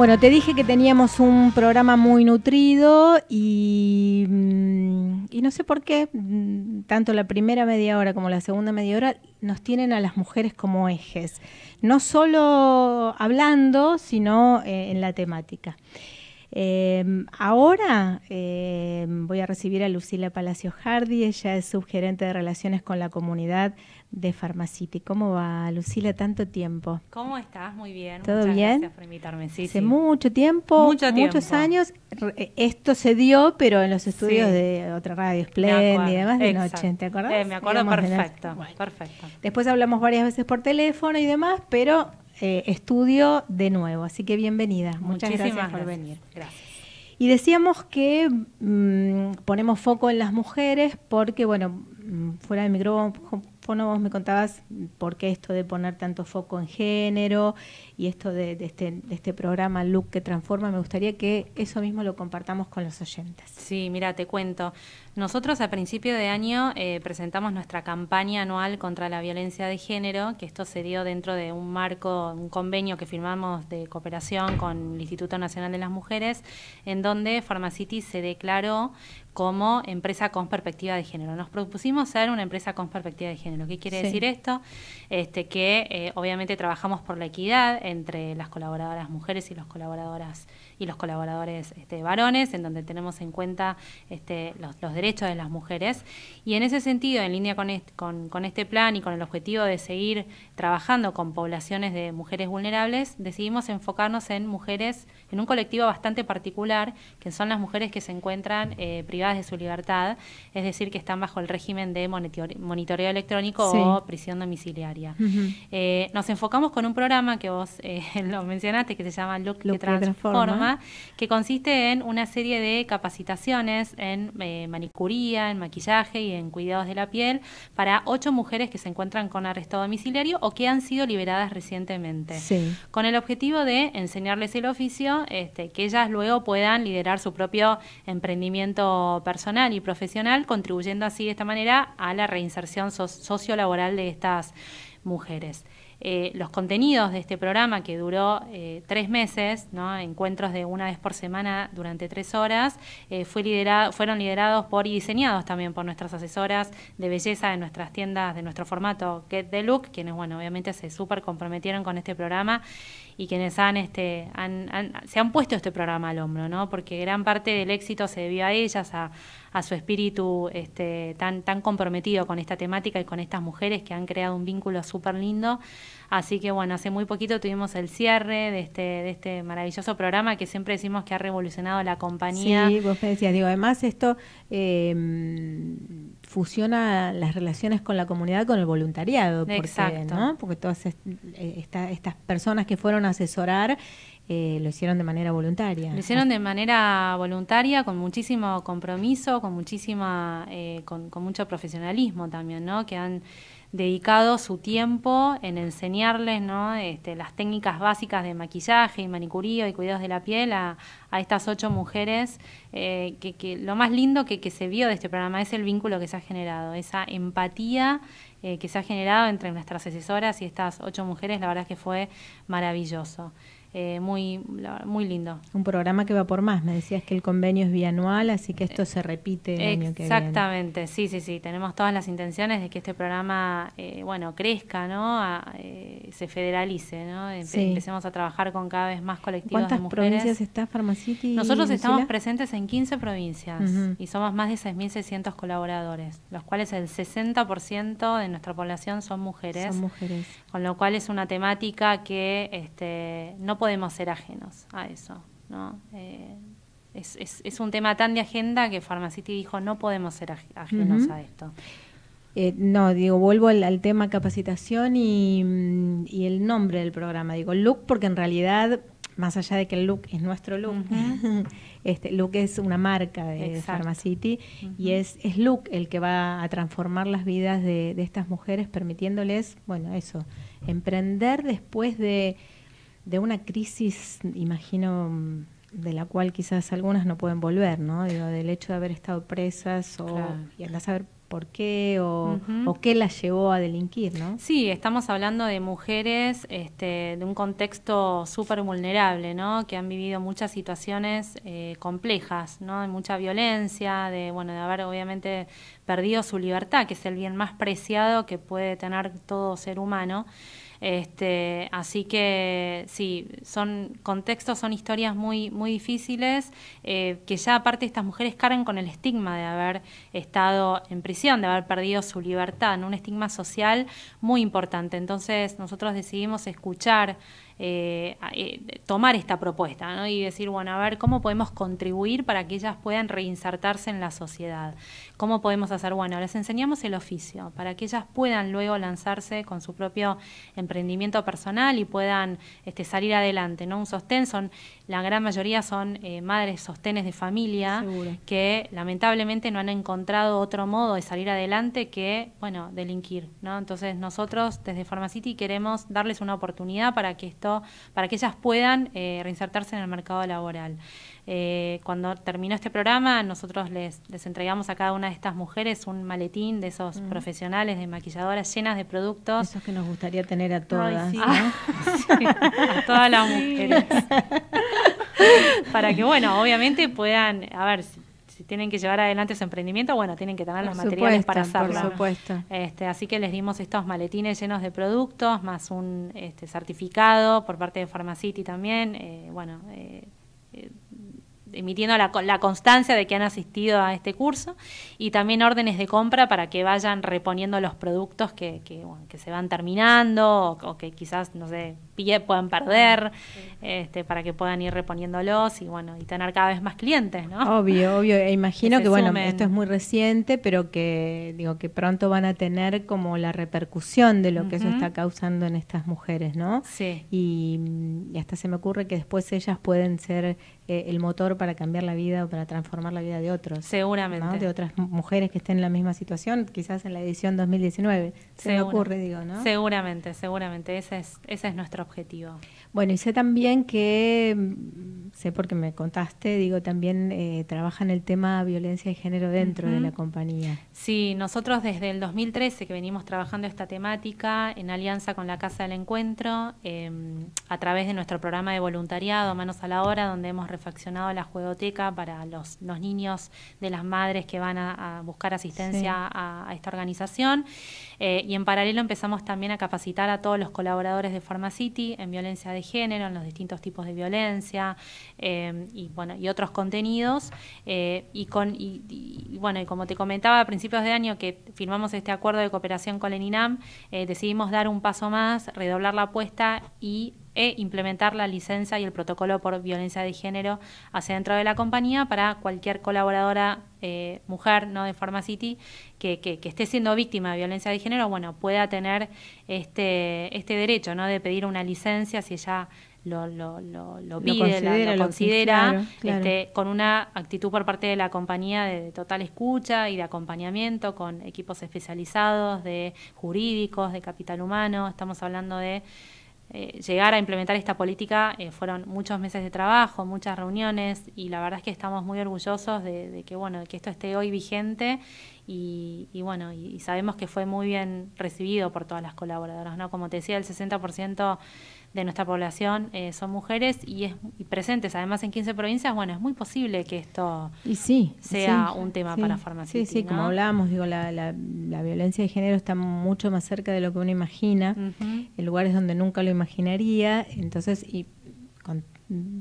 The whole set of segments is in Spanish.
Bueno, te dije que teníamos un programa muy nutrido y, mm, no sé por qué, mm, tanto la primera media hora como la segunda media hora nos tienen a las mujeres como ejes, no solo hablando, sino eh, en la temática. Em, ahora em, voy a recibir a Lucila Palacio Hardy, ella es subgerente de Relaciones con la Comunidad de Pharmacity. ¿Cómo va, Lucila, tanto tiempo? ¿Cómo estás? Muy bien. ¿Todo Muchas bien? Gracias por invitarme. Sí, Hace mucho tiempo, muchos años. Eh, esto se dio, pero en los estudios de otra radio, Splendid y demás, de noche. ¿Te acuerdas? Eh, me acuerdo perfecto, perfecto. Después hablamos varias veces por teléfono y demás, pero eh, estudio de nuevo. Así que bienvenida. Muchas gracias por venir. Gracias. Y decíamos que mm, ponemos foco en las mujeres porque, bueno, mm, fuera del micrófono bueno, vos me contabas por qué esto de poner tanto foco en género y esto de, de, este, de, este, programa Look que transforma, me gustaría que eso mismo lo compartamos con los oyentes. Sí, mira, te cuento. Nosotros al principio de año eh, presentamos nuestra campaña anual contra la violencia de género, que esto se dio dentro de un marco, un convenio que firmamos de cooperación con el Instituto Nacional de las Mujeres, en donde Pharmacity se declaró como empresa con perspectiva de género. Nos propusimos ser una empresa con perspectiva de género. ¿Qué quiere decir esto? Este, que eh, obviamente trabajamos por la equidad entre las colaboradoras mujeres y los colaboradoras y los colaboradores este, varones, en donde tenemos en cuenta este, los, los derechos de las mujeres. Y en ese sentido, en línea con este, plan y con el objetivo de seguir trabajando con poblaciones de mujeres vulnerables, decidimos enfocarnos en mujeres, en un colectivo bastante particular, que son las mujeres que se encuentran eh, privadas de su libertad, es decir, que están bajo el régimen de monitoreo electrónico o prisión domiciliaria. Eh, nos enfocamos con un programa que vos eh, lo mencionaste, que se llama Look, que, transforma, que consiste en una serie de capacitaciones en eh, en maquillaje y en cuidados de la piel para ocho mujeres que se encuentran con arresto domiciliario o que han sido liberadas recientemente. Con el objetivo de enseñarles el oficio, este, que ellas luego puedan liderar su propio emprendimiento personal y profesional, contribuyendo así de esta manera a la reinserción sociolaboral de estas mujeres. Eh, los contenidos de este programa que duró eh, tres meses, ¿no? encuentros de una vez por semana durante tres horas, eh, fue liderado, fueron liderados por y diseñados también por nuestras asesoras de belleza de nuestras tiendas de nuestro formato Get the Look, quienes bueno obviamente se súper comprometieron con este programa y quienes han, este, han, se han puesto este programa al hombro, ¿no? Porque gran parte del éxito se debió a ellas, a, su espíritu este, tan, tan comprometido con esta temática y con estas mujeres que han creado un vínculo súper lindo. Así que bueno, hace muy poquito tuvimos el cierre de este, de este maravilloso programa que siempre decimos que ha revolucionado la compañía. Sí, vos me decías, digo, además esto... Eh, fusiona las relaciones con la comunidad con el voluntariado, porque, porque todas eh, estas personas que fueron a asesorar eh, lo hicieron de manera voluntaria. Lo hicieron de manera voluntaria, con muchísimo compromiso, con muchísima, eh, con, mucho profesionalismo también, ¿no? Que han dedicado su tiempo en enseñarles ¿no? Este, las técnicas básicas de maquillaje y manicurío y cuidados de la piel a, estas ocho mujeres. Eh, que, lo más lindo que, se vio de este programa es el vínculo que se ha generado, esa empatía que se ha generado entre nuestras asesoras y estas ocho mujeres, la verdad es que fue maravilloso. Eh, muy, muy lindo. Un programa que va por más. Me decías que el convenio es bianual, así que esto eh, se repite que Exactamente, sí, sí, sí. Tenemos todas las intenciones de que este programa, eh, bueno, crezca, ¿no? se federalice, ¿no? Empecemos a trabajar con cada vez más colectivos ¿Cuántas de mujeres. provincias está Pharmacity? Nosotros estamos presentes en 15 provincias y somos más de 6.600 colaboradores, los cuales el 60% de nuestra población son mujeres. Son mujeres. Con lo cual es una temática que este, no podemos ser ajenos a eso, ¿no? Eh, es, un tema tan de agenda que Pharmacity dijo, no podemos ser ajenos a esto. Eh, no, digo, vuelvo al, tema capacitación mm, y, el nombre del programa. Digo, look, porque en realidad, más allá de que el look es nuestro look, este, look es una marca de, Pharmacity y es, es look el que va a transformar las vidas de, de estas mujeres, permitiéndoles, bueno, eso, emprender después de de una crisis, imagino, de la cual quizás algunas no pueden volver, ¿no? del hecho de haber estado presas o y a saber por qué o, qué las llevó a delinquir, ¿no? Sí, estamos hablando de mujeres este, de un contexto súper vulnerable, ¿no? Que han vivido muchas situaciones eh, complejas, ¿no? De mucha violencia, de, bueno, de haber obviamente perdido su libertad, que es el bien más preciado que puede tener todo ser humano. Este, así que sí, son contextos, son historias muy, muy difíciles, eh, que ya aparte estas mujeres cargan con el estigma de haber estado en prisión, de haber perdido su libertad, un estigma social muy importante. Entonces nosotros decidimos escuchar eh, eh, tomar esta propuesta y decir, bueno, a ver, ¿cómo podemos contribuir para que ellas puedan reinsertarse en la sociedad? ¿Cómo podemos hacer? Bueno, les enseñamos el oficio para que ellas puedan luego lanzarse con su propio emprendimiento personal y puedan este, salir adelante, ¿no? Un sostén, son, la gran mayoría son eh, madres sostenes de familia que lamentablemente no han encontrado otro modo de salir adelante que, bueno, delinquir, ¿no? Entonces nosotros desde Pharmacity queremos darles una oportunidad para que esto para que ellas puedan eh, reinsertarse en el mercado laboral. Eh, cuando terminó este programa, nosotros les, entregamos a cada una de estas mujeres un maletín de esos profesionales, de maquilladoras llenas de productos. Esos que nos gustaría tener a todas, a todas las mujeres. para que, bueno, obviamente puedan, a ver, tienen que llevar adelante su emprendimiento, bueno, tienen que tener los materiales para hacerlo. Por supuesto. Este, así que les dimos estos maletines llenos de productos, más un este, certificado por parte de Pharmacity también, eh, bueno, eh, eh, emitiendo la, la, constancia de que han asistido a este curso y también órdenes de compra para que vayan reponiendo los productos que, que, se van terminando o que quizás, no sé, puedan perder, este, para que puedan ir reponiéndolos y bueno, y tener cada vez más clientes, ¿no? Obvio, obvio. E imagino que, bueno, esto es muy reciente, pero que digo que pronto van a tener como la repercusión de lo que eso está causando en estas mujeres, ¿no? Sí. Y, hasta se me ocurre que después ellas pueden ser eh, el motor para cambiar la vida o para transformar la vida de otros. Seguramente. De otras mujeres que estén en la misma situación, quizás en la edición 2019. Se me ocurre, digo, ¿no? Seguramente, seguramente. Ese es, ese es nuestro Objetivo. Bueno, y sé también que, mm, sé porque me contaste, digo, también eh, trabaja en el tema violencia de género dentro de la compañía. Sí, nosotros desde el 2013 que venimos trabajando esta temática en alianza con la Casa del Encuentro, em, a través de nuestro programa de voluntariado Manos a la Hora, donde hemos refaccionado la juegoteca para los, niños de las madres que van a, buscar asistencia a, esta organización. Eh, y en paralelo empezamos también a capacitar a todos los colaboradores de PharmaCity en violencia de género, en los distintos tipos de violencia em, y, bueno, y otros contenidos. Eh, y, con, y, y, bueno, y como te comentaba a principios de año que firmamos este acuerdo de cooperación con el INAM, eh, decidimos dar un paso más, redoblar la apuesta y e implementar la licencia y el protocolo por violencia de género hacia dentro de la compañía para cualquier colaboradora eh, mujer no de Pharmacity que, esté siendo víctima de violencia de género, bueno, pueda tener este, este derecho ¿no? de pedir una licencia si ella lo, lo, pide, considera, lo, considera, este, con una actitud por parte de la compañía de, de, total escucha y de acompañamiento, con equipos especializados, de jurídicos, de capital humano, estamos hablando de eh, llegar a implementar esta política eh, fueron muchos meses de trabajo, muchas reuniones y la verdad es que estamos muy orgullosos de, que bueno que esto esté hoy vigente y, bueno y, sabemos que fue muy bien recibido por todas las colaboradoras, ¿no? Como te decía, el 60% de nuestra población eh, son mujeres y, es, presentes además en 15 provincias, bueno, es muy posible que esto y sea un tema para farmacéuticos. Sí, sí, como hablábamos, digo, la, violencia de género está mucho más cerca de lo que uno imagina, en lugares donde nunca lo imaginaría, entonces, y con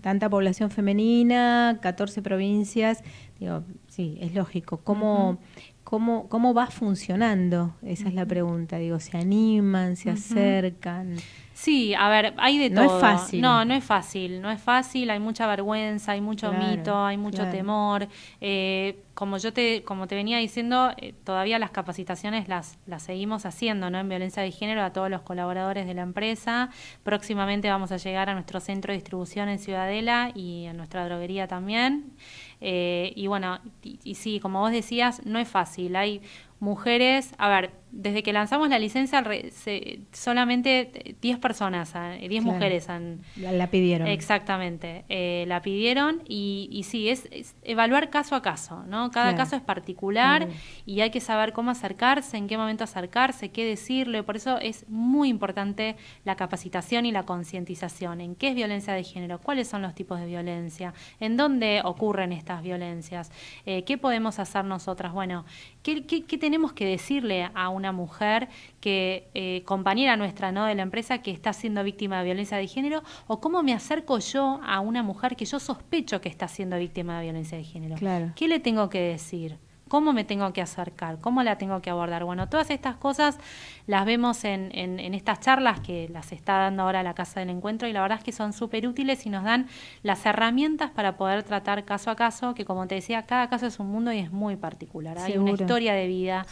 tanta población femenina, 14 provincias, digo, sí, es lógico. ¿Cómo, cómo, cómo va funcionando? Esa es la pregunta, digo, ¿se animan, se acercan? Sí, a ver, hay de todo. No es fácil. No, no es fácil, no es fácil, hay mucha vergüenza, hay mucho mito, hay mucho temor. Eh, como yo te, como te venía diciendo, eh, todavía las capacitaciones las, las seguimos haciendo, ¿no? En violencia de género a todos los colaboradores de la empresa. Próximamente vamos a llegar a nuestro centro de distribución en Ciudadela y a nuestra droguería también. Eh, y bueno, y sí, como vos decías, no es fácil. Hay mujeres, a ver, desde que lanzamos la licencia, solamente 10 personas, 10 ah, mujeres han... La, pidieron. Exactamente, eh, la pidieron y, sí, es, evaluar caso a caso, ¿no? Cada caso es particular y hay que saber cómo acercarse, en qué momento acercarse, qué decirle, por eso es muy importante la capacitación y la concientización en qué es violencia de género, cuáles son los tipos de violencia, en dónde ocurren estas violencias, eh, qué podemos hacer nosotras, bueno, ¿qué, tenemos que decirle a un una mujer que eh, compañera nuestra no de la empresa que está siendo víctima de violencia de género o cómo me acerco yo a una mujer que yo sospecho que está siendo víctima de violencia de género. Claro. ¿Qué le tengo que decir? cómo me tengo que acercar, cómo la tengo que abordar. Bueno, todas estas cosas las vemos en, estas charlas que las está dando ahora la Casa del Encuentro y la verdad es que son súper útiles y nos dan las herramientas para poder tratar caso a caso, que como te decía, cada caso es un mundo y es muy particular. Hay una historia de vida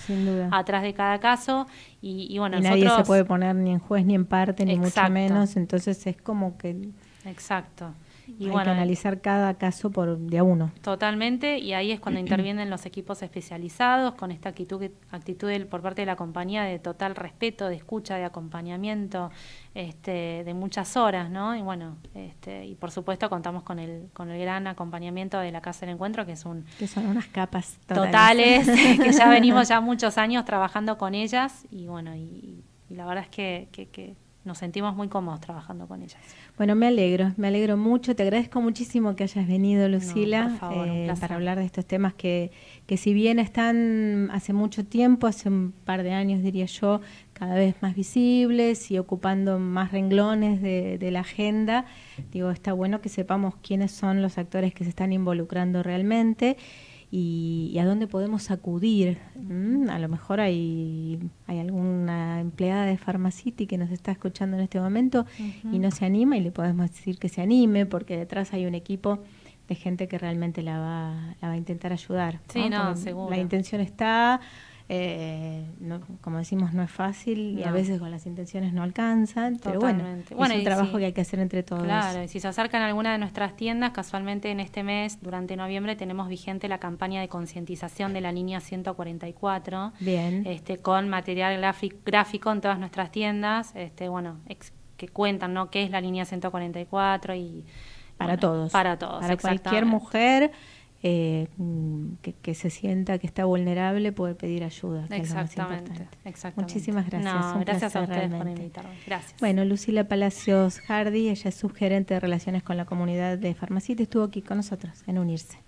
atrás de cada caso y, bueno, nadie se puede poner ni en juez ni en parte, ni mucho menos, entonces es como que... Exacto. Y Hay bueno, que analizar cada caso por de a uno. Totalmente, y ahí es cuando intervienen los equipos especializados con esta actitud, actitud por parte de la compañía de total respeto, de escucha, de acompañamiento, este, de muchas horas, ¿no? Y bueno, este, y por supuesto contamos con el, con el gran acompañamiento de la Casa del Encuentro, que es un... Que son unas capas totales, que ya venimos ya muchos años trabajando con ellas y bueno, y, la verdad es que nos sentimos muy cómodos trabajando con ellas. Bueno, me alegro, me alegro mucho. Te agradezco muchísimo que hayas venido, Lucila, eh, para hablar de estos temas que, que si bien están hace mucho tiempo, hace un par de años diría yo, cada vez más visibles y ocupando más renglones de, de, la agenda. Digo, está bueno que sepamos quiénes son los actores que se están involucrando realmente y, a dónde podemos acudir. Mm, a lo mejor hay, hay alguna empleada de Pharmacity que nos está escuchando en este momento y no se anima y le podemos decir que se anime porque detrás hay un equipo de gente que realmente la va, la va a intentar ayudar. Sí, ¿no? no seguro. La intención está, eh, no, como decimos, no es fácil y a veces con las intenciones no alcanzan, pero bueno, es un trabajo que hay que hacer entre todos. Claro, y si se acercan a alguna de nuestras tiendas, casualmente en este mes, durante noviembre, tenemos vigente la campaña de concientización de la línea 144, Bien. Este, con material gráfico en todas nuestras tiendas, este, bueno, que cuentan ¿no? qué es la línea 144 y... Para todos. Para todos. Para cualquier mujer eh, que, se sienta que está vulnerable puede pedir ayuda. exactamente, exactamente. Muchísimas gracias. gracias a ustedes por invitarme. Gracias. Bueno, Lucila Palacios Hardy, ella es subgerente de relaciones con la comunidad de y estuvo aquí con nosotros en Unirse.